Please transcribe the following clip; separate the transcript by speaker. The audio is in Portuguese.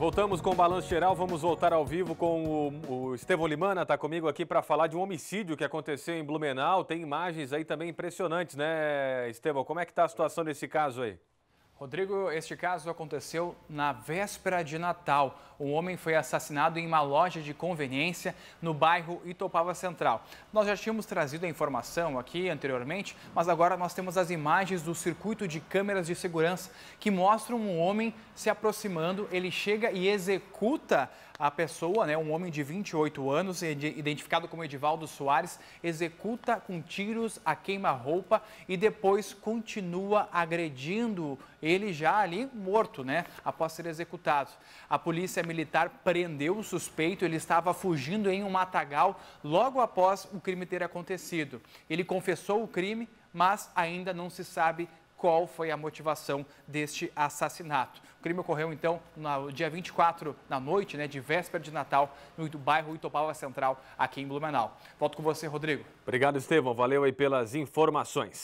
Speaker 1: Voltamos com o Balanço Geral, vamos voltar ao vivo com o, o Estevão Limana, está comigo aqui para falar de um homicídio que aconteceu em Blumenau. Tem imagens aí também impressionantes, né, Estevão? Como é que está a situação desse caso aí?
Speaker 2: Rodrigo, este caso aconteceu na véspera de Natal. Um homem foi assassinado em uma loja de conveniência no bairro Itopava Central. Nós já tínhamos trazido a informação aqui anteriormente, mas agora nós temos as imagens do circuito de câmeras de segurança que mostram um homem se aproximando. Ele chega e executa a pessoa, né, um homem de 28 anos, identificado como Edivaldo Soares, executa com tiros a queima-roupa e depois continua agredindo ele ele já ali morto, né, após ser executado. A polícia militar prendeu o suspeito, ele estava fugindo em um matagal logo após o crime ter acontecido. Ele confessou o crime, mas ainda não se sabe qual foi a motivação deste assassinato. O crime ocorreu, então, no dia 24, na noite, né, de véspera de Natal, no bairro Itopava Central, aqui em Blumenau. Volto com você, Rodrigo. Obrigado, Estevão. Valeu aí pelas informações.